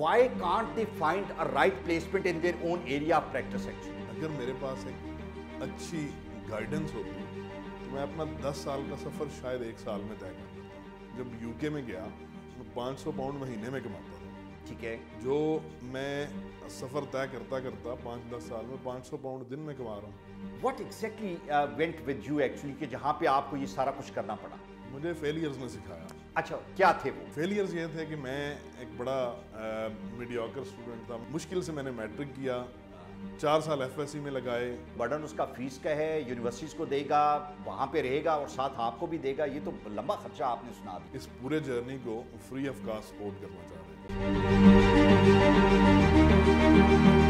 why can't they find a right placement in their own area of practice actually? अगर मेरे पास एक अच्छी guidance होती तो मैं अपना 10 साल का सफ़र शायद एक साल में तय करता जब यूके में गया तो 500 पाउंड महीने में कमाता था ठीक है जो मैं सफ़र तय करता करता पाँच दस साल में 500 पाउंड दिन में कमा रहा हूँ what exactly went with you actually कि जहाँ पे आपको ये सारा कुछ करना पड़ा मुझे फेलियर्स ने सिखाया अच्छा क्या थे वो फेलियर्स ये थे कि मैं एक बड़ा मीडियोकर स्टूडेंट था मुश्किल से मैंने मैट्रिक किया चार साल एफ में लगाए बर्डन उसका फीस का है यूनिवर्सिटीज को देगा वहाँ पे रहेगा और साथ आपको भी देगा ये तो लंबा खर्चा आपने सुना दिया इस पूरे जर्नी को फ्री ऑफ कास्ट सपोर्ट करना चाह रहे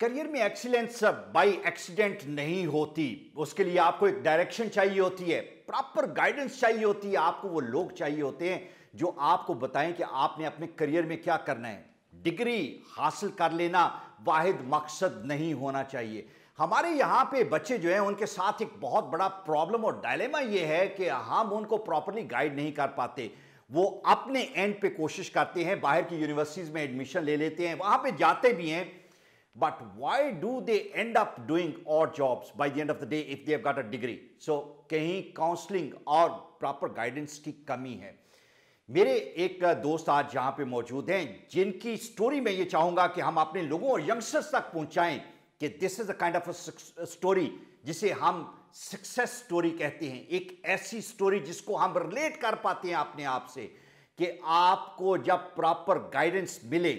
करियर में एक्सीलेंस बाय एक्सीडेंट नहीं होती उसके लिए आपको एक डायरेक्शन चाहिए होती है प्रॉपर गाइडेंस चाहिए होती है आपको वो लोग चाहिए होते हैं जो आपको बताएं कि आपने अपने करियर में क्या करना है डिग्री हासिल कर लेना वाहिद मकसद नहीं होना चाहिए हमारे यहाँ पे बच्चे जो हैं उनके साथ एक बहुत बड़ा प्रॉब्लम और डायलेमा ये है कि हम उनको प्रॉपरली गाइड नहीं कर पाते वो अपने एंड पे कोशिश करते हैं बाहर की यूनिवर्सिटीज़ में एडमिशन ले लेते हैं वहाँ पे जाते भी हैं But why do they end up doing odd jobs by the end of the day if they have got a degree? So कहीं काउंसलिंग और प्रॉपर गाइडेंस की कमी है मेरे एक दोस्त आज यहाँ पे मौजूद हैं जिनकी स्टोरी में ये चाहूंगा कि हम अपने लोगों और यंगस्टर्स तक पहुंचाएं कि this is a kind of a story जिसे हम सक्सेस स्टोरी कहते हैं एक ऐसी स्टोरी जिसको हम रिलेट कर पाते हैं अपने आप से कि आपको जब प्रॉपर गाइडेंस मिले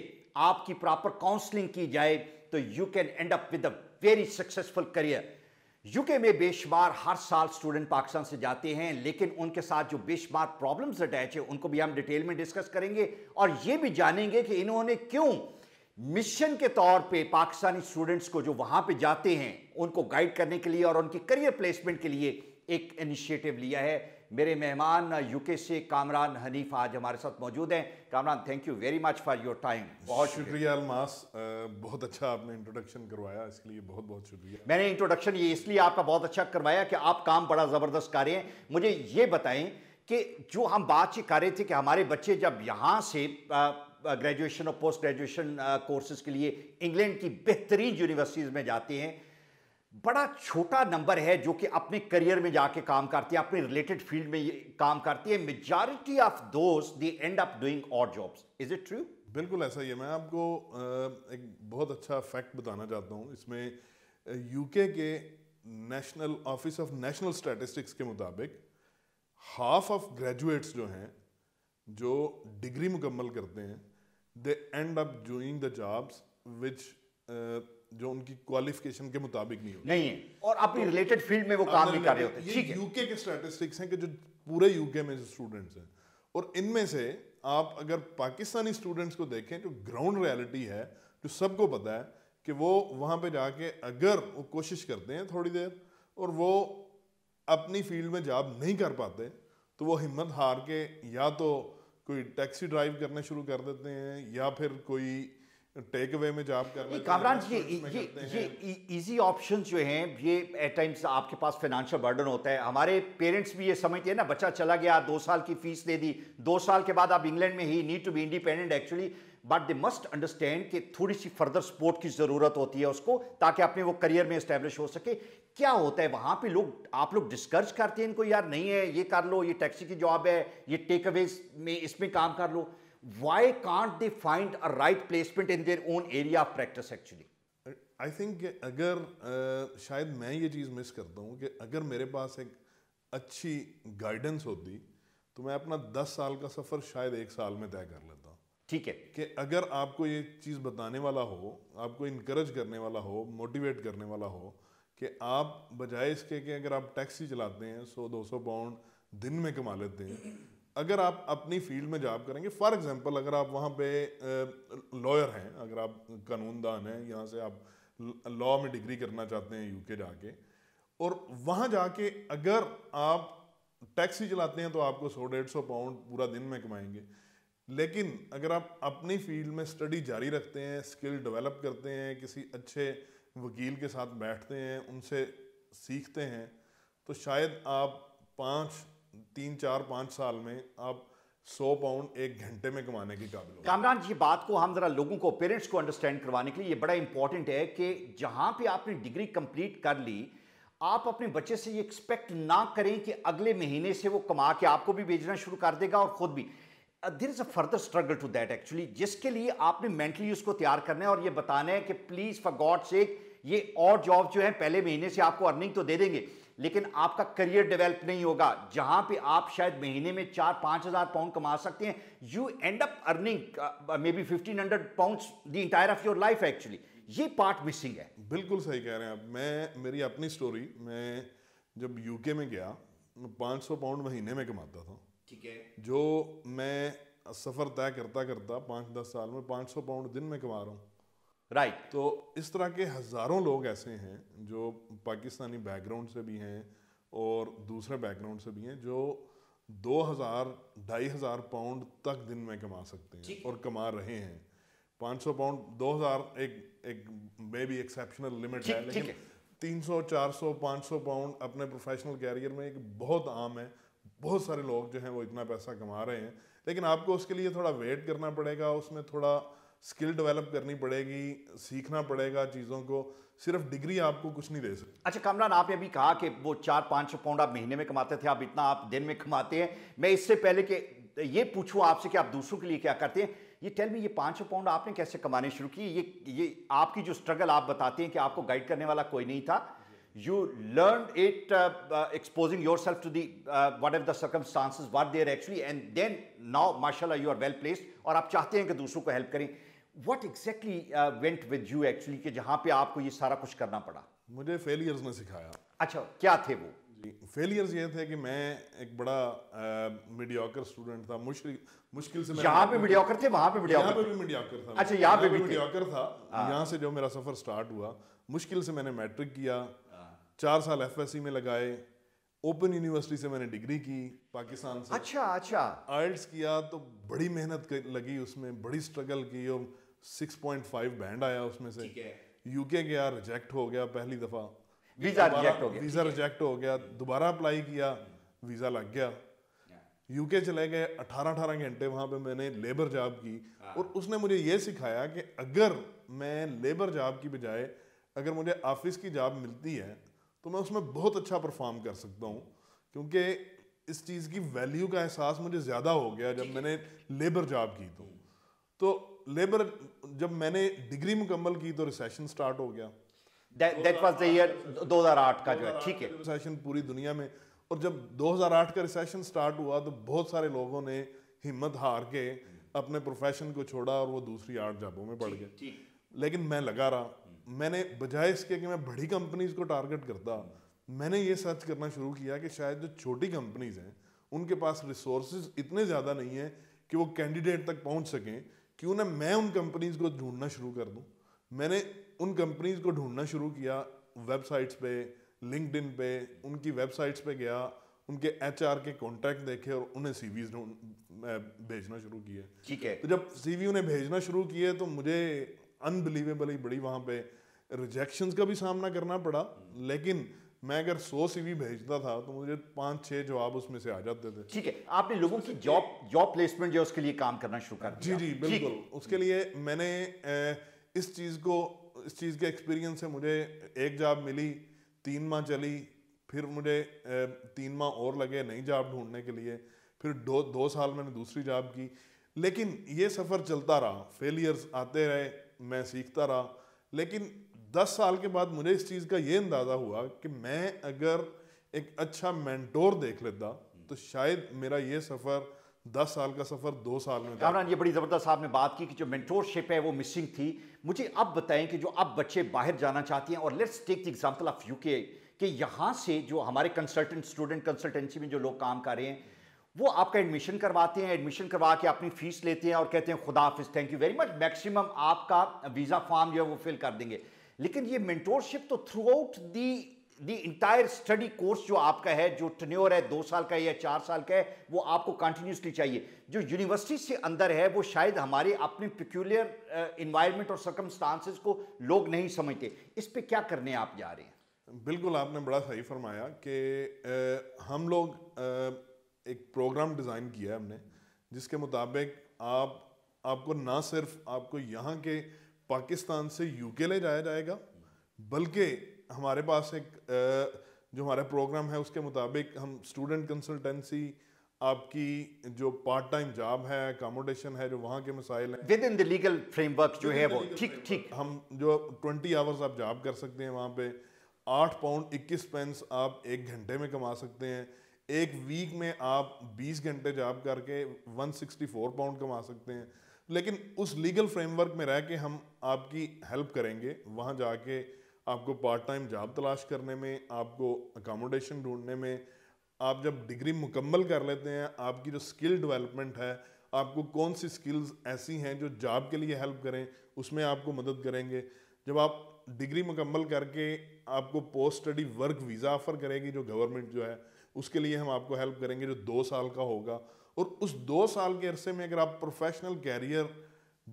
आपकी प्रॉपर काउंसलिंग की जाए तो you can end up with a very successful career UK में बेशुमार हर साल स्टूडेंट पाकिस्तान से जाते हैं लेकिन उनके साथ जो बेशुमार प्रॉब्लम्स अटैच है उनको भी हम डिटेल में डिस्कस करेंगे और ये भी जानेंगे कि इन्होंने क्यों मिशन के तौर पे पाकिस्तानी स्टूडेंट्स को जो वहां पे जाते हैं उनको गाइड करने के लिए और उनकी करियर प्लेसमेंट के लिए एक इनिशिएटिव लिया है मेरे मेहमान यूके से कामरान हनीफ आज हमारे साथ मौजूद हैं Kamran thank you very much for your time बहुत शुक्रिया अलमास बहुत अच्छा आपने इंट्रोडक्शन करवाया इसके लिए बहुत बहुत शुक्रिया मैंने इंट्रोडक्शन ये इसलिए आपका बहुत अच्छा करवाया कि आप काम बड़ा ज़बरदस्त कर रहे हैं मुझे ये बताएं कि जो हम बातचीत कर रहे थे कि हमारे बच्चे जब यहाँ से ग्रेजुएशन और पोस्ट ग्रेजुएशन कोर्सेज के लिए इंग्लैंड की बेहतरीन यूनिवर्सिटीज़ में जाते हैं बड़ा छोटा नंबर है जो कि अपने करियर में जाके काम करती है अपने रिलेटेड फील्ड में काम करती है मेजॉरिटी ऑफ दोस्त दी एंड अप डूइंग और जॉब्स इज इट ट्रू बिल्कुल ऐसा ही है मैं आपको एक बहुत अच्छा फैक्ट बताना चाहता हूँ इसमें यूके के National Office of National Statistics के मुताबिक हाफ ऑफ ग्रेजुएट्स जो हैं जो डिग्री मुकम्मल करते हैं they end up doing the jobs which जो उनकी क्वालिफिकेशन के मुताबिक नहीं होती नहीं है और अपनी रिलेटेड तो फील्ड में वो काम नहीं कर रहे होते ठीक है यूके के स्टैटिस्टिक्स हैं कि जो पूरे यूके में स्टूडेंट्स हैं और इनमें से आप अगर पाकिस्तानी स्टूडेंट्स को देखें जो ग्राउंड रियलिटी है जो सबको पता है कि वो वहाँ पे जाके अगर वो कोशिश करते हैं थोड़ी देर और वो अपनी फील्ड में जॉब नहीं कर पाते तो वो हिम्मत हार के या तो कोई टैक्सी ड्राइव करना शुरू कर देते हैं या फिर कोई टेक अवे में जॉब करना कामरान ये ये ये इजी e- ऑप्शन जो हैं ये एट टाइम्स आपके पास फाइनेंशियल बर्डन होता है हमारे पेरेंट्स भी ये समझते हैं ना बच्चा चला गया दो साल की फीस दे दी दो साल के बाद आप इंग्लैंड में ही need to be independent actually but they must understand कि थोड़ी सी फर्दर सपोर्ट की ज़रूरत होती है उसको ताकि अपने वो करियर में इस्टेब्लिश हो सके क्या होता है वहाँ पे लोग आप लोग डिस्कर्ज करते हैं इनको यार नहीं है ये कर लो ये टैक्सी की जॉब है ये टेक अवेज में इसमें काम कर लो why can't they find a right placement in their own area of practice actually? I think अगर uh, शायद मैं ये चीज़ मिस करता हूँ कि अगर मेरे पास एक अच्छी गाइडेंस होती तो मैं अपना दस साल का सफ़र शायद एक साल में तय कर लेता ठीक है कि अगर आपको ये चीज़ बताने वाला हो आपको इनक्रेज करने वाला हो मोटिवेट करने वाला हो कि आप बजाय इसके कि अगर आप टैक्सी चलाते हैं सौ दो सौ पाउंड दिन में कमा लेते हैं अगर आप अपनी फील्ड में जॉब करेंगे फॉर एग्जांपल अगर आप वहाँ पे लॉयर हैं अगर आप कानूनदान हैं यहाँ से आप लॉ में डिग्री करना चाहते हैं यूके जाके और वहाँ जाके अगर आप टैक्सी चलाते हैं तो आपको सौ डेढ़ सौ पाउंड पूरा दिन में कमाएंगे लेकिन अगर आप अपनी फील्ड में स्टडी जारी रखते हैं स्किल डेवलप करते हैं किसी अच्छे वकील के साथ बैठते हैं उनसे सीखते हैं तो शायद आप पाँच तीन चार पाँच साल में आप सौ पाउंड एक घंटे में कमाने की काबिल हो कामरान ये बात को हम जरा लोगों को पेरेंट्स को अंडरस्टैंड करवाने के लिए ये बड़ा इंपॉर्टेंट है कि जहाँ पे आपने डिग्री कंप्लीट कर ली आप अपने बच्चे से ये एक्सपेक्ट ना करें कि अगले महीने से वो कमा के आपको भी भेजना शुरू कर देगा और ख़ुद भी there is a further struggle to that actually जिसके लिए आपने मेंटली उसको तैयार करना है और ये बताना है कि प्लीज़ फॉर गॉड सेक ये और जॉब जो है पहले महीने से आपको अर्निंग तो दे देंगे लेकिन आपका करियर डेवलप नहीं होगा जहां पे आप शायद महीने में चार पांच हजार पाउंड कमा सकते हैं you end up earning maybe fifteen hundred pound the entire of your life actually ये पार्ट मिसिंग है बिल्कुल सही कह रहे हैं आप मैं मेरी अपनी स्टोरी मैं जब यूके में गया पाँच सौ पाउंड महीने में कमाता था ठीक है जो मैं सफ़र तय करता करता पाँच दस साल में पाँच सौ पाउंड दिन में कमा रहा हूँ राइट right. तो इस तरह के हज़ारों लोग ऐसे हैं जो पाकिस्तानी बैकग्राउंड से भी हैं और दूसरे बैकग्राउंड से भी हैं जो दो हज़ार ढाई हज़ार पाउंड तक दिन में कमा सकते हैं और कमा रहे हैं पाँच सौ पाउंड दो हज़ार एक एक मे बी एक्सेप्शनल लिमिट है लेकिन तीन सौ चार सौ पाँच सौ पाउंड अपने प्रोफेशनल कैरियर में एक बहुत आम है बहुत सारे लोग जो हैं वो इतना पैसा कमा रहे हैं लेकिन आपको उसके लिए थोड़ा वेट करना पड़ेगा उसमें थोड़ा स्किल डेवलप करनी पड़ेगी सीखना पड़ेगा चीज़ों को सिर्फ डिग्री आपको कुछ नहीं दे सकती अच्छा कमरान आपने अभी कहा कि वो चार पाँच सौ पाउंड आप महीने में कमाते थे आप इतना आप दिन में कमाते हैं मैं इससे पहले कि ये पूछूँ आपसे कि आप दूसरों के लिए क्या करते हैं ये टेल में ये पाँच सौ पाउंड आपने कैसे कमाने शुरू की ये ये आपकी जो स्ट्रगल आप बताते हैं कि आपको गाइड करने वाला कोई नहीं था you learned it uh, uh, exposing yourself to the uh, whatever the circumstances were there actually and then now mashallah you are well placed और आप चाहते हैं कि दूसरों को हेल्प करें what exactly went with you actually कि जहाँ पे आपको ये सारा कुछ करना पड़ा मुझे फेलियर्स ने सिखाया अच्छा क्या थे वो फेलियर्स ये थे कि मैं एक बड़ा मीडियोकर uh, स्टूडेंट था मुश्किल मुश्किल से यहाँ पे मीडियोकर थे वहाँ पे मीडियोकर पे भी मीडियोकर था अच्छा यहाँ पे भी मीडियोकर था हाँ। यहाँ से जो मेरा सफ़र स्टार्ट हुआ मुश्किल से मैंने मैट्रिक किया चार साल एफ में लगाए ओपन यूनिवर्सिटी से मैंने डिग्री की पाकिस्तान से अच्छा अच्छा आर्ट्स किया तो बड़ी मेहनत लगी उसमें बड़ी स्ट्रगल की और 6.5 बैंड आया उसमें से यूके गया रिजेक्ट हो गया पहली दफा वीजा रिजेक्ट हो गया वीजा रिजेक्ट हो गया दोबारा अप्लाई किया वीजा लग गया यूके चले गए 18 18 घंटे वहां पे मैंने लेबर जॉब की हाँ। और उसने मुझे ये सिखाया कि अगर मैं लेबर जॉब की बजाय अगर मुझे ऑफिस की जॉब मिलती है तो मैं उसमें बहुत अच्छा परफॉर्म कर सकता हूँ क्योंकि इस चीज़ की वैल्यू का एहसास मुझे ज़्यादा हो गया जब मैंने लेबर जॉब की तो तो लेबर जब मैंने डिग्री मुकम्मल की तो रिसेशन स्टार्ट हो गया दैट वाज द ईयर 2008 का जो है ठीक है रिसेशन पूरी दुनिया में और जब 2008 का रिसेशन स्टार्ट हुआ तो बहुत सारे लोगों ने हिम्मत हार के अपने प्रोफेशन को छोड़ा और वो दूसरी आर्ट जाबों में पड़ गए लेकिन मैं लगा रहा मैंने बजाय इसके कि मैं बड़ी कंपनीज को टारगेट करता मैंने ये सर्च करना शुरू किया कि शायद जो छोटी कंपनीज हैं उनके पास रिसोर्सेज इतने ज़्यादा नहीं हैं कि वो कैंडिडेट तक पहुंच सकें क्यों ना मैं उन कंपनीज को ढूंढना शुरू कर दूं मैंने उन कंपनीज को ढूंढना शुरू किया वेबसाइट्स पे लिंकड पे उनकी वेबसाइट्स पे गया उनके एच के कॉन्टैक्ट देखे और उन्हें सी भेजना शुरू किए ठीक है तो जब सी उन्हें भेजना शुरू किए तो मुझे अनबिलीवेबल ही बड़ी वहाँ पे रिजेक्शन का भी सामना करना पड़ा लेकिन मैं अगर सौ सीवी भेजता था तो मुझे पाँच छः जवाब उसमें से आ जाते थे ठीक है आपने लोगों की जॉब जॉब प्लेसमेंट जो उसके लिए काम करना शुरू कर जी जी बिल्कुल उसके लिए मैंने इस चीज़ को इस चीज़ के एक्सपीरियंस से मुझे एक जॉब मिली तीन माह चली फिर मुझे तीन माह और लगे नई जॉब ढूंढने के लिए फिर दो दो साल मैंने दूसरी जॉब की लेकिन ये सफ़र चलता रहा फेलियर्स आते रहे मैं सीखता रहा लेकिन दस साल के बाद मुझे इस चीज़ का ये अंदाज़ा हुआ कि मैं अगर एक अच्छा मैंटोर देख लेता तो शायद मेरा ये सफ़र दस साल का सफ़र दो साल में था। ये बड़ी ज़बरदस्त आपने बात की कि जो मैंटोरशिप है वो मिसिंग थी मुझे अब बताएं कि जो अब बच्चे बाहर जाना चाहते हैं और let's take the example of you कि यहाँ से जो हमारे कंसल्टेंट स्टूडेंट कंसल्टेंसी में जो लोग काम कर रहे हैं वो आपका एडमिशन करवाते हैं एडमिशन करवा के अपनी फ़ीस लेते हैं और कहते हैं खुदा हाफिज़ thank you very much maximum आपका वीज़ा फॉर्म जो है वो फिल कर देंगे लेकिन ये मेंटोरशिप तो throughout the the entire study course जो आपका है जो टन्योर है दो साल का है या चार साल का है वो आपको कंटिन्यूसली चाहिए जो यूनिवर्सिटी से अंदर है वो शायद हमारे अपने पिक्यूलियर इन्वायरमेंट uh, और सर्कमस्टांसिस को लोग नहीं समझते इस पर क्या करने आप जा रहे हैं बिल्कुल आपने बड़ा सही फरमाया कि uh, हम लोग आ, uh, एक प्रोग्राम डिज़ाइन किया है हमने जिसके मुताबिक आप आपको ना सिर्फ आपको यहाँ के पाकिस्तान से यूके ले जाया जाएगा बल्कि हमारे पास एक जो हमारा प्रोग्राम है उसके मुताबिक हम स्टूडेंट कंसल्टेंसी आपकी जो पार्ट टाइम जॉब है अकोमोडेशन है जो वहाँ के मसाइल हैं within the legal framework जो है वो ठीक ठीक हम जो ट्वेंटी आवर्स आप जॉब कर सकते हैं वहाँ पे आठ पाउंड इक्कीस पेंस आप एक घंटे में कमा सकते हैं एक वीक में आप बीस घंटे जॉब करके वन सिक्सटी फोर पाउंड कमा सकते हैं लेकिन उस लीगल फ्रेमवर्क में रह के हम आपकी हेल्प करेंगे वहाँ जाके आपको पार्ट टाइम जॉब तलाश करने में आपको अकोमोडेशन ढूंढने में आप जब डिग्री मुकम्मल कर लेते हैं आपकी जो स्किल डेवलपमेंट है आपको कौन सी स्किल्स ऐसी हैं जो जॉब के लिए हेल्प करें उसमें आपको मदद करेंगे जब आप डिग्री मुकम्मल करके आपको post study work visa offer करेगी जो गवर्नमेंट जो है उसके लिए हम आपको हेल्प करेंगे जो दो साल का होगा और उस दो साल के अरसे में अगर आप प्रोफेशनल कैरियर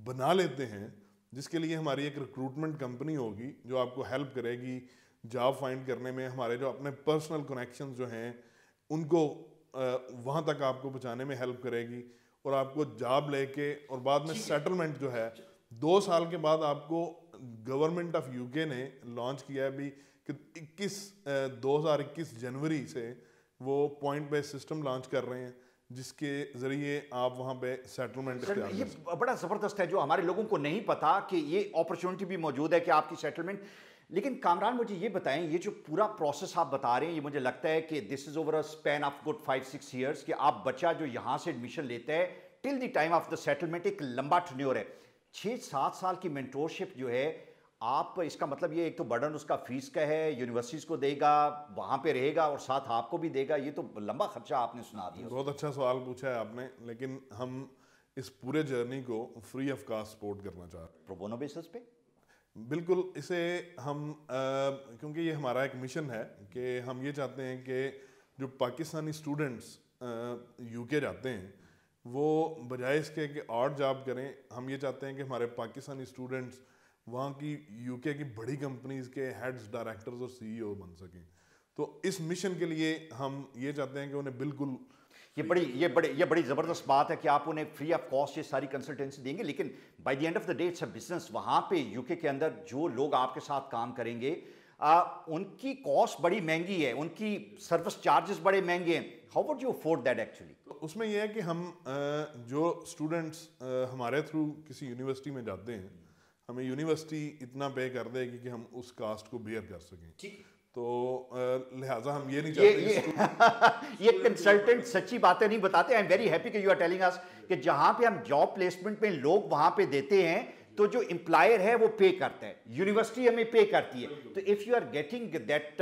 बना लेते हैं जिसके लिए हमारी एक रिक्रूटमेंट कंपनी होगी जो आपको हेल्प करेगी जॉब फाइंड करने में हमारे जो अपने पर्सनल कनेक्शन जो हैं उनको वहाँ तक आपको पहुँचाने में हेल्प करेगी और आपको जॉब लेके और बाद में सेटलमेंट जो है अच्छा। दो साल के बाद आपको गवर्नमेंट ऑफ यूके ने लॉन्च किया है भी कि 21 2021 जनवरी से वो पॉइंट बेस्ड सिस्टम लॉन्च कर रहे हैं जिसके जरिए आप वहाँ पे सेटलमेंट ये बड़ा ज़बरदस्त है जो हमारे लोगों को नहीं पता कि ये अपॉर्चुनिटी भी मौजूद है कि आपकी सेटलमेंट लेकिन कामरान मुझे ये बताएं ये जो पूरा प्रोसेस आप बता रहे हैं ये मुझे लगता है कि this is over a span of good five six years कि आप बच्चा जो यहाँ से एडमिशन लेता है till the time of the settlement एक लंबा टन्योर है छः सात साल की मेंटोरशिप जो है आप इसका मतलब ये एक तो बर्डन उसका फीस का है यूनिवर्सिटीज़ को देगा वहाँ पे रहेगा और साथ आपको भी देगा ये तो लंबा खर्चा आपने सुना दिया बहुत अच्छा सवाल पूछा है आपने लेकिन हम इस पूरे जर्नी को फ्री ऑफ कास्ट सपोर्ट करना चाह रहे हैं प्रोबोनो बेसिस पे बिल्कुल इसे हम क्योंकि ये हमारा एक मिशन है कि हम ये चाहते हैं कि जो पाकिस्तानी स्टूडेंट्स यूके जाते हैं वो बजाय इसके कि और जॉब करें हम ये चाहते हैं कि हमारे पाकिस्तानी स्टूडेंट्स वहाँ की यूके की बड़ी कंपनीज के हेड्स डायरेक्टर्स और सीईओ e बन सकें तो इस मिशन के लिए हम ये चाहते हैं कि उन्हें बिल्कुल ये बड़ी ये बड़ी ये बड़ी ज़बरदस्त बात है कि आप उन्हें फ्री ऑफ कॉस्ट ये सारी कंसल्टेंसी देंगे लेकिन by the end of the day it's a business वहाँ पे यूके के अंदर जो लोग आपके साथ काम करेंगे आ, उनकी कॉस्ट बड़ी महंगी है उनकी सर्विस चार्जेस बड़े महंगे हैं how would you afford that actually उसमें यह है कि हम जो स्टूडेंट्स हमारे थ्रू किसी यूनिवर्सिटी में जाते हैं हमें यूनिवर्सिटी इतना पे कर देगी कि हम उस कास्ट को बेयर कर सकें तो लिहाजा हम ये नहीं चाहते ये, ये, ये कंसल्टेंट सच्ची बातें नहीं बताते आई एम वेरी हैप्पी कि यू आर टेलिंग अस कि जहाँ पे हम जॉब प्लेसमेंट में लोग वहाँ पे देते हैं तो जो इंप्लायर है वो पे करता है यूनिवर्सिटी हमें पे करती है तो if you are getting that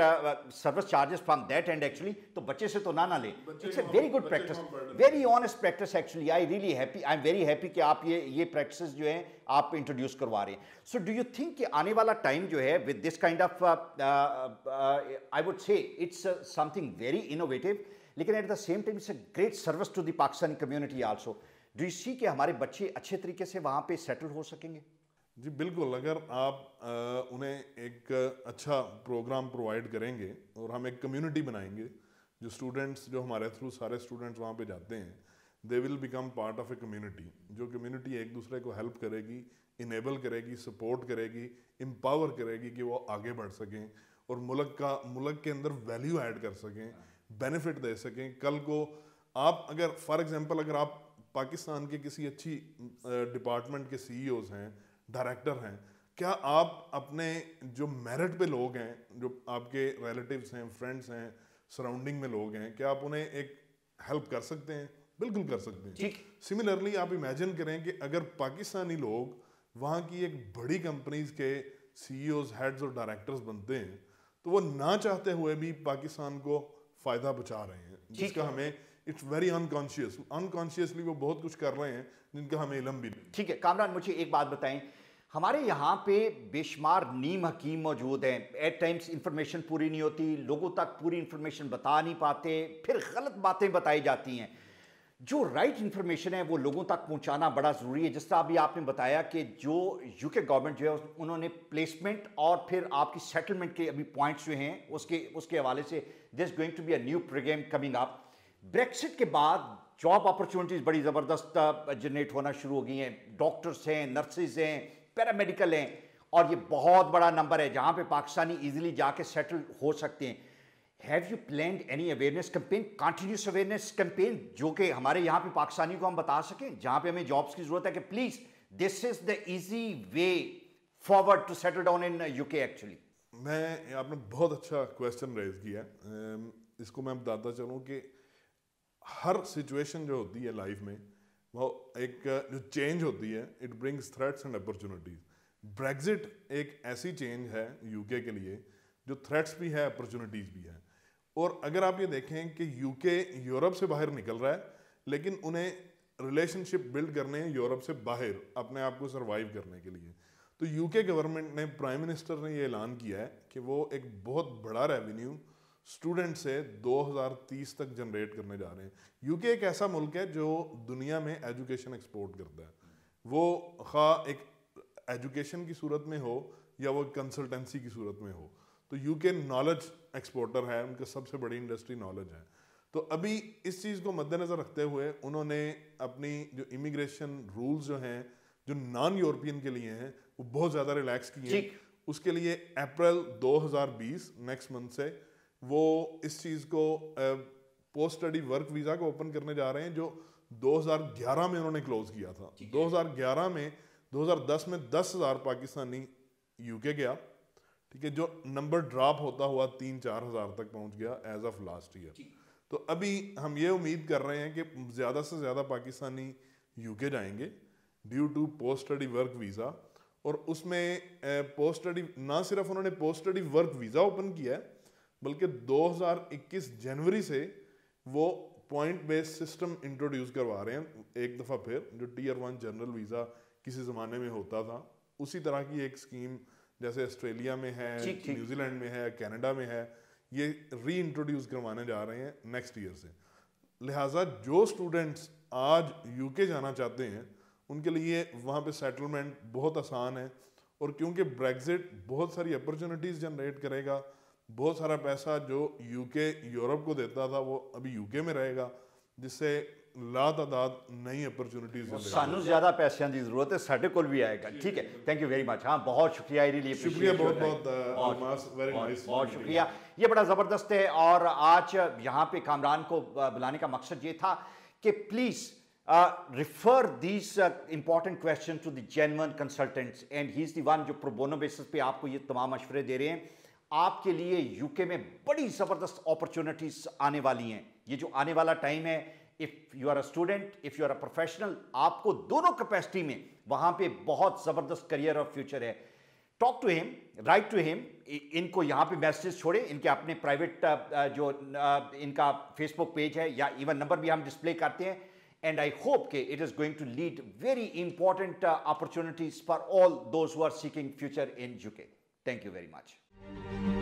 service charges from that end actually तो बच्चे से तो ना ना ले it's a very good practice very honest practice actually I really happy I am very happy कि आप ये ये प्रैक्टिस जो है आप इंट्रोड्यूस करवा रहे हैं सो डू यू थिंक कि आने वाला टाइम जो है with this kind of I would say it's something very innovative लेकिन at the same time it's a great service to the Pakistani community also do तो यू सी कि हमारे बच्चे अच्छे तरीके से वहाँ पे सेटल हो सकेंगे जी बिल्कुल अगर आप आ, उन्हें एक अच्छा प्रोग्राम प्रोवाइड करेंगे और हम एक कम्युनिटी बनाएंगे जो स्टूडेंट्स जो हमारे थ्रू सारे स्टूडेंट्स वहाँ पे जाते हैं they will become part of a community जो कम्युनिटी एक दूसरे को हेल्प करेगी इनेबल करेगी सपोर्ट करेगी एम्पावर करेगी कि वो आगे बढ़ सकें और मुल्क का मुल्क के अंदर वैल्यू ऐड कर सकें बेनिफिट दे सकें कल को आप अगर फॉर एग्जांपल अगर आप पाकिस्तान के किसी अच्छी डिपार्टमेंट के सी e हैं डायरेक्टर हैं क्या आप अपने जो मेरिट पे लोग हैं जो आपके रिलेटिव्स हैं फ्रेंड्स हैं सराउंडिंग में लोग हैं क्या आप उन्हें एक हेल्प कर सकते हैं बिल्कुल कर सकते हैं ठीक सिमिलरली आप इमेजिन करें कि अगर पाकिस्तानी लोग वहाँ की एक बड़ी कंपनीज के सीईओज हेड्स e और डायरेक्टर्स बनते हैं तो वो ना चाहते हुए भी पाकिस्तान को फ़ायदा पहुँचा रहे हैं जिसका हमें इट्स वेरी अनकॉन्शियस अनकॉन्शियसली वो बहुत कुछ कर रहे हैं जिनका हमें इलम भी नहीं ठीक है कामरान मुझे एक बात बताएं हमारे यहाँ पे बेशुमार नीम हकीम मौजूद हैं एट टाइम्स इन्फॉर्मेशन पूरी नहीं होती लोगों तक पूरी इन्फॉर्मेशन बता नहीं पाते फिर गलत बातें बताई जाती हैं जो राइट इन्फॉर्मेशन है वो लोगों तक पहुंचाना बड़ा ज़रूरी है जिस तरह अभी आपने बताया कि जो यूके गवर्नमेंट जो है उन्होंने प्लेसमेंट और फिर आपकी सेटलमेंट के अभी पॉइंट्स जो हैं उसके उसके हवाले से this going to be a new program coming up Brexit के बाद जॉब अपॉर्चुनिटीज़ बड़ी ज़बरदस्त जनरेट होना शुरू हो गई हैं डॉक्टर्स हैं नर्सेज हैं पैरामेडिकल हैं और ये बहुत बड़ा नंबर है जहाँ पे पाकिस्तानी इजीली जाके सेटल हो सकते हैं have you planned any awareness campaign continuous awareness campaign जो कि हमारे यहाँ पे पाकिस्तानी को हम बता सकें जहाँ पे हमें जॉब्स की ज़रूरत है कि please this is the easy way forward to settle down in UK actually मैं आपने बहुत अच्छा क्वेश्चन रेज किया इसको मैं बताता चलूँ कि हर सिचुएशन जो होती है लाइफ में वो एक जो चेंज होती है it brings threats and opportunities Brexit एक ऐसी चेंज है यूके के लिए जो थ्रेट्स भी है अपॉर्चुनिटीज़ भी है और अगर आप ये देखें कि यूके यूरोप से बाहर निकल रहा है लेकिन उन्हें रिलेशनशिप बिल्ड करने हैं यूरोप से बाहर अपने आप को सर्वाइव करने के लिए तो यूके गवर्नमेंट ने प्राइम मिनिस्टर ने ये ऐलान किया है कि वो एक बहुत बड़ा रेवेन्यू स्टूडेंट से 2030 तक जनरेट करने जा रहे हैं यूके एक ऐसा मुल्क है जो दुनिया में एजुकेशन एक्सपोर्ट करता है वो खा एक एजुकेशन की सूरत में हो या वो कंसल्टेंसी की सूरत में हो तो यूके नॉलेज एक्सपोर्टर है उनका सबसे बड़ी इंडस्ट्री नॉलेज है तो अभी इस चीज़ को मद्देनज़र रखते हुए उन्होंने अपनी जो इमिग्रेशन रूल्स जो हैं जो नॉन यूरोपियन के लिए हैं वो बहुत ज़्यादा रिलैक्स किए हैं उसके लिए अप्रैल 2020 नेक्स्ट मंथ से वो इस चीज़ को पोस्ट स्टडी वर्क वीज़ा को ओपन करने जा रहे हैं जो 2011 में उन्होंने क्लोज किया था 2011 में 2010 में दस हज़ार पाकिस्तानी यूके गया ठीक है जो नंबर ड्रॉप होता हुआ तीन चार हज़ार तक पहुंच गया एज ऑफ लास्ट ईयर तो अभी हम ये उम्मीद कर रहे हैं कि ज़्यादा से ज़्यादा पाकिस्तानी यूके जाएंगे due to post study work visa और उसमें पोस्ट स्टडी ना सिर्फ उन्होंने post study work visa open किया है बल्कि 2021 जनवरी से वो पॉइंट बेस्ड सिस्टम इंट्रोड्यूस करवा रहे हैं एक दफ़ा फिर जो टीयर वन जनरल वीज़ा किसी ज़माने में होता था उसी तरह की एक स्कीम जैसे ऑस्ट्रेलिया में है न्यूजीलैंड में है कनाडा में है ये री इंट्रोड्यूस करवाने जा रहे हैं नेक्स्ट ईयर से लिहाजा जो स्टूडेंट्स आज यूके जाना चाहते हैं उनके लिए वहाँ पे सेटलमेंट बहुत आसान है और क्योंकि ब्रेग्ज़िट बहुत सारी अपॉर्चुनिटीज़ जनरेट करेगा बहुत सारा पैसा जो यूके यूरोप को देता था वो अभी यूके में रहेगा जिससे ला ਤਾਦਾਦ नई अपॉर्चुनिटीज ਸਾਨੂੰ ज्यादा पैसों की जरूरत है साढ़े को भी आएगा ठीक है थैंक यू वेरी मच हाँ बहुत शुक्रिया ਇਹਦੇ लिए शुक्रिया uh, बहुत बहुत बहुत शुक्रिया ये बड़ा ज़बरदस्त है और आज यहाँ पे कामरान को uh, बुलाने का मकसद ये था कि please refer these important question to the genuine consultants and he is the one जो प्रोबोनो बेसिस पे आपको ये तमाम मशवरे दे रहे हैं आपके लिए यूके में बड़ी ज़बरदस्त अपॉर्चुनिटीज आने वाली हैं ये जो आने वाला टाइम है if you are a student if you are a professional आपको दोनों कैपेसिटी में वहां पे बहुत ज़बरदस्त करियर और फ्यूचर है talk to him right to him इनको यहां पे मैसेज छोड़े इनके अपने प्राइवेट जो इनका फेसबुक पेज है या इवन नंबर भी हम डिस्प्ले करते हैं एंड आई होप के it is going to lead very important opportunities for all those who're seeking future in future in thank you very much Thank you.